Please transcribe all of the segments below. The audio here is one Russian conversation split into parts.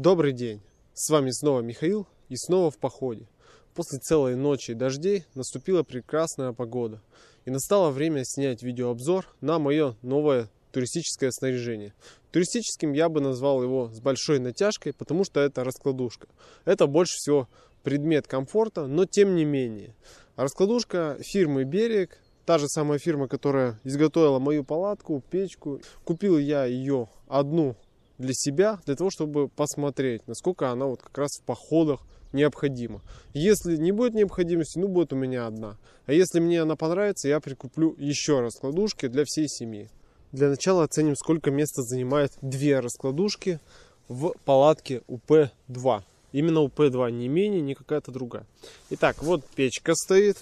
Добрый день! С вами снова Михаил и снова в походе. После целой ночи дождей наступила прекрасная погода и настало время снять видеообзор на мое новое туристическое снаряжение. Туристическим я бы назвал его с большой натяжкой, потому что это раскладушка. Это больше всего предмет комфорта, но тем не менее. Раскладушка фирмы Берег, та же самая фирма, которая изготовила мою палатку, печку. Купил я ее одну для себя, для того, чтобы посмотреть, насколько она вот как раз в походах необходима. Если не будет необходимости, ну будет у меня одна. А если мне она понравится, я прикуплю еще раскладушки для всей семьи. Для начала оценим, сколько места занимает две раскладушки в палатке УП-2. Именно УП-2, не менее, не какая-то другая. Итак, вот печка стоит.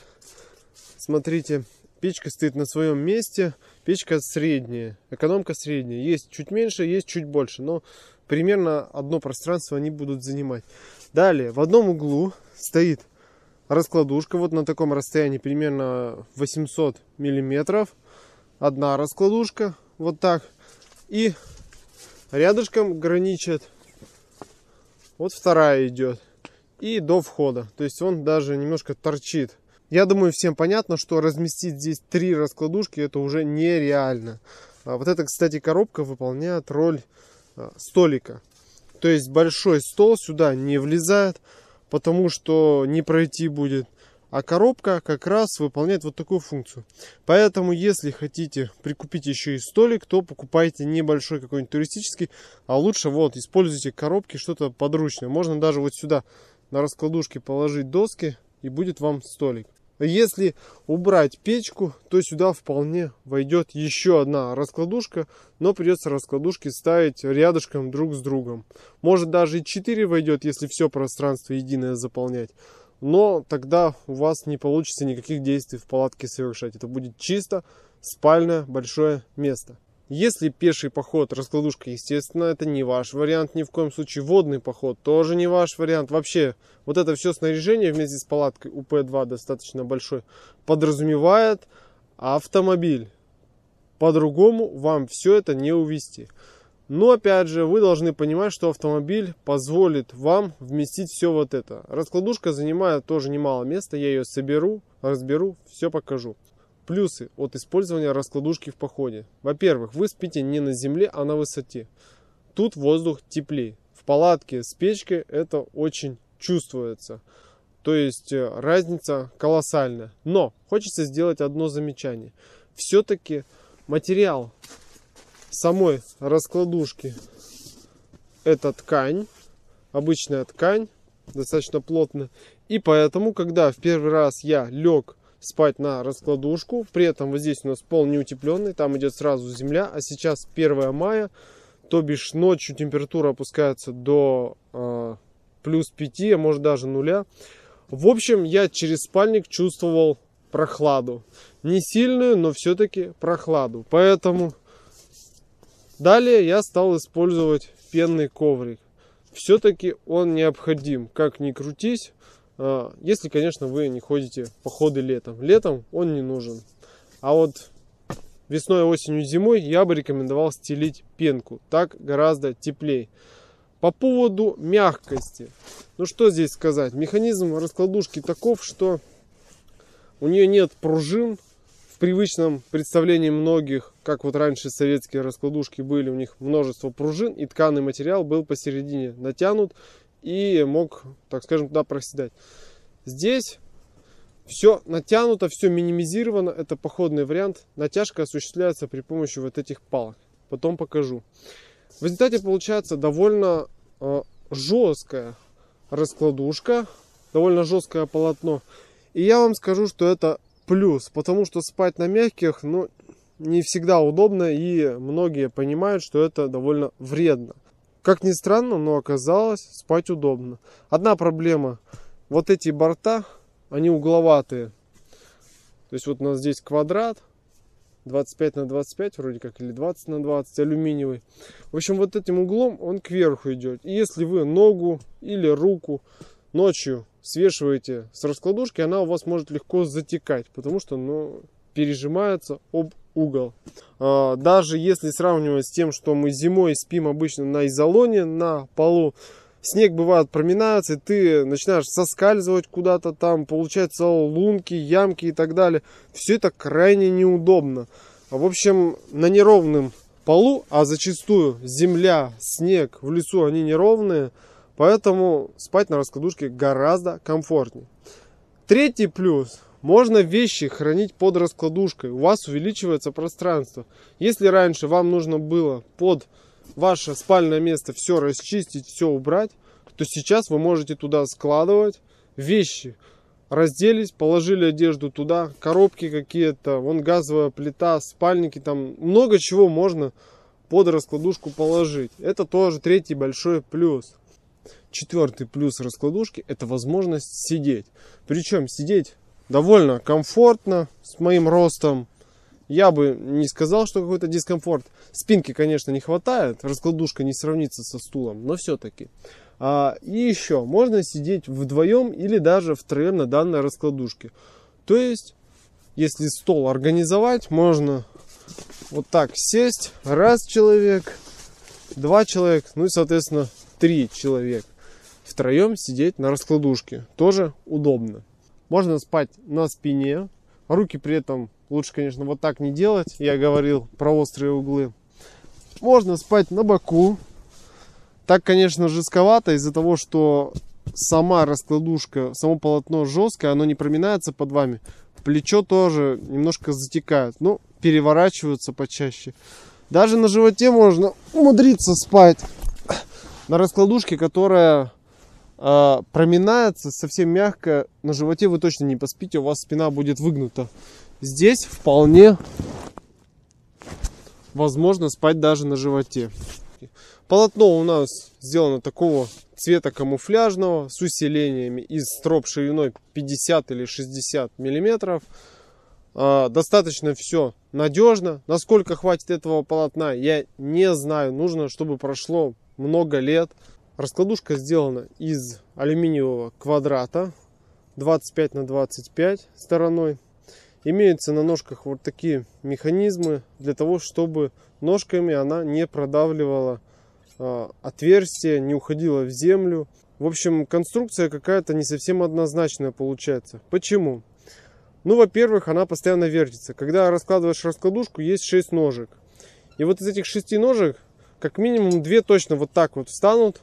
Смотрите, Печка стоит на своем месте, печка средняя, экономка средняя. Есть чуть меньше, есть чуть больше, но примерно одно пространство они будут занимать. Далее, в одном углу стоит раскладушка, вот на таком расстоянии примерно 800 миллиметров. Одна раскладушка, вот так. И рядышком граничит, вот вторая идет. И до входа, то есть он даже немножко торчит я думаю, всем понятно, что разместить здесь три раскладушки это уже нереально. А вот эта, кстати, коробка выполняет роль а, столика. То есть большой стол сюда не влезает, потому что не пройти будет. А коробка как раз выполняет вот такую функцию. Поэтому, если хотите прикупить еще и столик, то покупайте небольшой какой-нибудь туристический, а лучше вот используйте коробки, что-то подручное. Можно даже вот сюда на раскладушке положить доски и будет вам столик. Если убрать печку, то сюда вполне войдет еще одна раскладушка, но придется раскладушки ставить рядышком друг с другом. Может даже и 4 войдет, если все пространство единое заполнять. Но тогда у вас не получится никаких действий в палатке совершать. Это будет чисто спальное большое место. Если пеший поход, раскладушка, естественно, это не ваш вариант ни в коем случае. Водный поход тоже не ваш вариант. Вообще, вот это все снаряжение вместе с палаткой УП-2 достаточно большой подразумевает автомобиль. По-другому вам все это не увести. Но опять же, вы должны понимать, что автомобиль позволит вам вместить все вот это. Раскладушка занимает тоже немало места, я ее соберу, разберу, все покажу. Плюсы от использования раскладушки в походе. Во-первых, вы спите не на земле, а на высоте. Тут воздух теплее. В палатке с печкой это очень чувствуется. То есть э, разница колоссальная. Но хочется сделать одно замечание. Все-таки материал самой раскладушки это ткань, обычная ткань, достаточно плотная. И поэтому, когда в первый раз я лег спать на раскладушку. При этом вот здесь у нас пол не утепленный, там идет сразу земля. А сейчас 1 мая, то бишь ночью температура опускается до э, плюс 5, а может даже нуля. В общем, я через спальник чувствовал прохладу. Не сильную, но все-таки прохладу. Поэтому далее я стал использовать пенный коврик. Все-таки он необходим, как ни крутись. А, если, конечно, вы не ходите в походы летом. Летом он не нужен. А вот весной, осенью, зимой я бы рекомендовал стелить пенку. Так гораздо теплее. По поводу мягкости. Ну что здесь сказать? Механизм раскладушки таков, что у нее нет пружин. В привычном представлении многих, как вот раньше советские раскладушки были, у них множество пружин и тканый материал был посередине натянут и мог, так скажем, туда проседать. Здесь все натянуто, все минимизировано, это походный вариант. Натяжка осуществляется при помощи вот этих палок. Потом покажу. В результате получается довольно э, жесткая раскладушка, довольно жесткое полотно. И я вам скажу, что это плюс, потому что спать на мягких, ну, не всегда удобно, и многие понимают, что это довольно вредно. Как ни странно, но оказалось спать удобно. Одна проблема. Вот эти борта, они угловатые. То есть вот у нас здесь квадрат. 25 на 25 вроде как, или 20 на 20, алюминиевый. В общем, вот этим углом он кверху идет. И если вы ногу или руку ночью свешиваете с раскладушки, она у вас может легко затекать, потому что ну, пережимается об угол. А, даже если сравнивать с тем, что мы зимой спим обычно на изолоне, на полу, снег бывает проминается, и ты начинаешь соскальзывать куда-то там, получаются лунки, ямки и так далее. Все это крайне неудобно. В общем, на неровном полу, а зачастую земля, снег в лесу, они неровные, поэтому спать на раскладушке гораздо комфортнее. Третий плюс можно вещи хранить под раскладушкой, у вас увеличивается пространство. Если раньше вам нужно было под ваше спальное место все расчистить, все убрать, то сейчас вы можете туда складывать вещи. Разделись, положили одежду туда, коробки какие-то, вон газовая плита, спальники, там много чего можно под раскладушку положить. Это тоже третий большой плюс. Четвертый плюс раскладушки – это возможность сидеть. Причем сидеть довольно комфортно с моим ростом. Я бы не сказал, что какой-то дискомфорт. Спинки, конечно, не хватает. Раскладушка не сравнится со стулом, но все-таки. А, и еще, можно сидеть вдвоем или даже втроем на данной раскладушке. То есть, если стол организовать, можно вот так сесть. Раз человек, два человека, ну и, соответственно, три человека. Втроем сидеть на раскладушке. Тоже удобно. Можно спать на спине. Руки при этом лучше, конечно, вот так не делать. Я говорил про острые углы. Можно спать на боку. Так, конечно, жестковато из-за того, что сама раскладушка, само полотно жесткое, оно не проминается под вами. Плечо тоже немножко затекает. Ну, переворачиваются почаще. Даже на животе можно умудриться спать. На раскладушке, которая а, проминается совсем мягко. На животе вы точно не поспите, у вас спина будет выгнута. Здесь вполне возможно спать даже на животе. Полотно у нас сделано такого цвета камуфляжного с усилениями из строп шириной 50 или 60 миллиметров. А, достаточно все надежно. Насколько хватит этого полотна, я не знаю. Нужно, чтобы прошло много лет. Раскладушка сделана из алюминиевого квадрата 25 на 25 стороной. Имеются на ножках вот такие механизмы для того, чтобы ножками она не продавливала а, отверстие, не уходила в землю. В общем, конструкция какая-то не совсем однозначная получается. Почему? Ну, во-первых, она постоянно вертится. Когда раскладываешь раскладушку, есть 6 ножек. И вот из этих 6 ножек, как минимум, 2 точно вот так вот встанут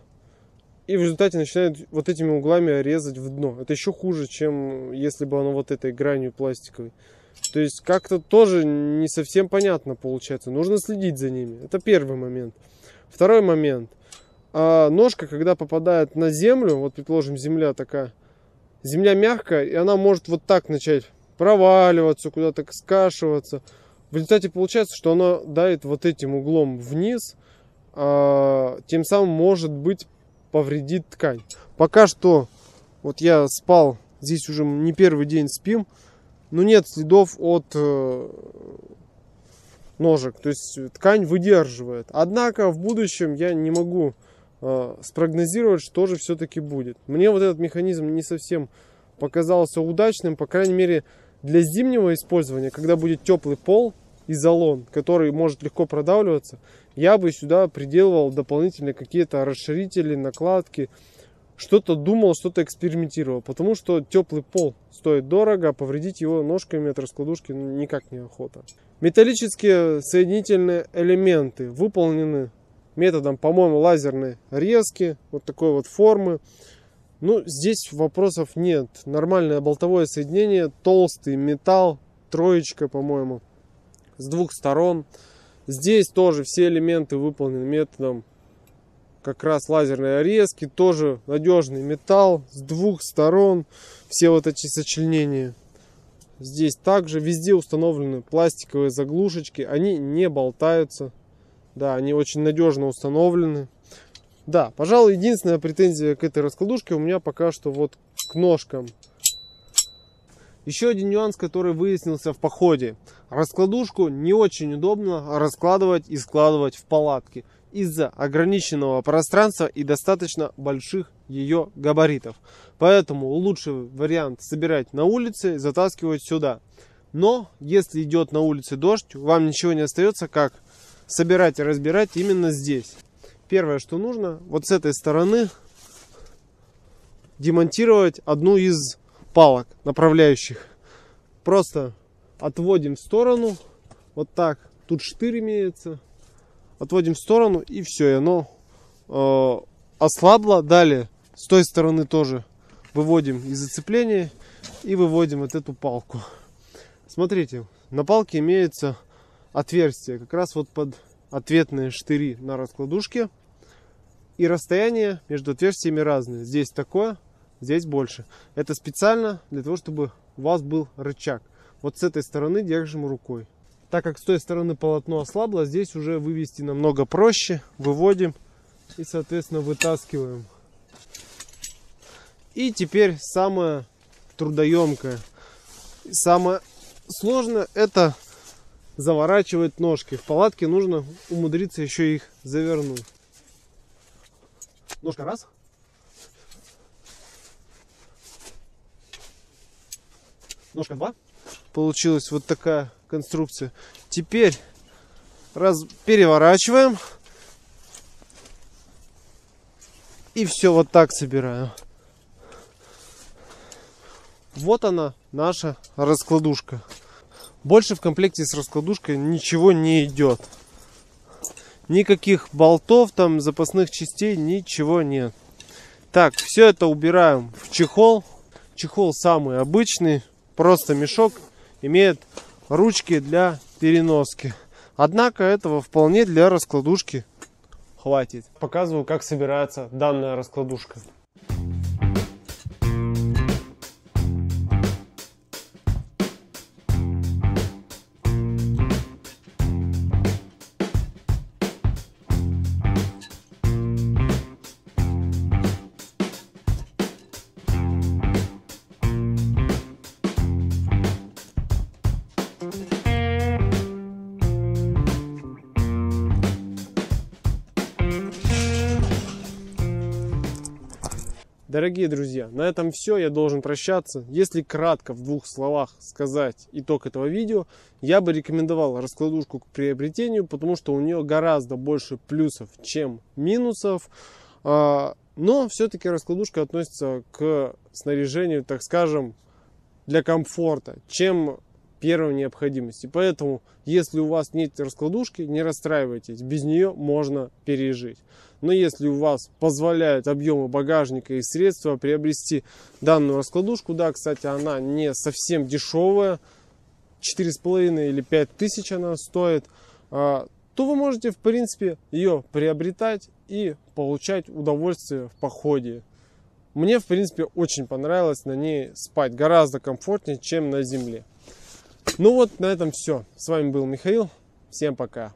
и в результате начинают вот этими углами резать в дно. Это еще хуже, чем э, если бы оно вот этой гранью пластиковой. То есть как-то тоже не совсем понятно получается. Нужно следить за ними. Это первый момент. Второй момент. А ножка, когда попадает на землю, вот предположим, земля такая, земля мягкая, и она может вот так начать проваливаться, куда-то скашиваться. В результате получается, что она давит вот этим углом вниз, а, тем самым может быть повредит ткань. Пока что, вот я спал, здесь уже не первый день спим, но нет следов от э, ножек. То есть ткань выдерживает. Однако в будущем я не могу э, спрогнозировать, что же все-таки будет. Мне вот этот механизм не совсем показался удачным, по крайней мере для зимнего использования, когда будет теплый пол, изолон, который может легко продавливаться, я бы сюда приделывал дополнительные какие-то расширители, накладки, что-то думал, что-то экспериментировал, потому что теплый пол стоит дорого, а повредить его ножками от раскладушки ну, никак не охота. Металлические соединительные элементы выполнены методом, по-моему, лазерной резки, вот такой вот формы. Ну, здесь вопросов нет. Нормальное болтовое соединение, толстый металл, троечка, по-моему с двух сторон. Здесь тоже все элементы выполнены методом как раз лазерной резки. Тоже надежный металл с двух сторон. Все вот эти сочленения. Здесь также везде установлены пластиковые заглушечки. Они не болтаются. Да, они очень надежно установлены. Да, пожалуй, единственная претензия к этой раскладушке у меня пока что вот к ножкам. Еще один нюанс, который выяснился в походе. Раскладушку не очень удобно раскладывать и складывать в палатке из-за ограниченного пространства и достаточно больших ее габаритов. Поэтому лучший вариант собирать на улице и затаскивать сюда. Но если идет на улице дождь, вам ничего не остается, как собирать и разбирать именно здесь. Первое, что нужно, вот с этой стороны демонтировать одну из палок направляющих. Просто отводим в сторону. Вот так. Тут штырь имеется. Отводим в сторону и все. И оно э, ослабло. Далее с той стороны тоже выводим из зацепления и выводим вот эту палку. Смотрите, на палке имеется отверстие как раз вот под ответные штыри на раскладушке. И расстояние между отверстиями разные. Здесь такое, здесь больше. Это специально для того, чтобы у вас был рычаг. Вот с этой стороны держим рукой. Так как с той стороны полотно ослабло, здесь уже вывести намного проще. Выводим и, соответственно, вытаскиваем. И теперь самое трудоемкое, самое сложное, это заворачивать ножки. В палатке нужно умудриться еще их завернуть. Ножка раз, Ножка 2. Получилась вот такая конструкция. Теперь раз... переворачиваем. И все вот так собираем. Вот она, наша раскладушка. Больше в комплекте с раскладушкой ничего не идет. Никаких болтов, там запасных частей, ничего нет. Так, все это убираем в чехол. Чехол самый обычный. Просто мешок имеет ручки для переноски. Однако этого вполне для раскладушки хватит. Показываю, как собирается данная раскладушка. Дорогие друзья, на этом все, я должен прощаться. Если кратко в двух словах сказать итог этого видео, я бы рекомендовал раскладушку к приобретению, потому что у нее гораздо больше плюсов, чем минусов. А, но все-таки раскладушка относится к снаряжению, так скажем, для комфорта, чем первой необходимости. Поэтому, если у вас нет раскладушки, не расстраивайтесь, без нее можно пережить. Но если у вас позволяют объемы багажника и средства приобрести данную раскладушку, да, кстати, она не совсем дешевая, 4,5 или 5 тысяч она стоит, а, то вы можете, в принципе, ее приобретать и получать удовольствие в походе. Мне, в принципе, очень понравилось на ней спать. Гораздо комфортнее, чем на земле. Ну вот, на этом все. С вами был Михаил. Всем пока.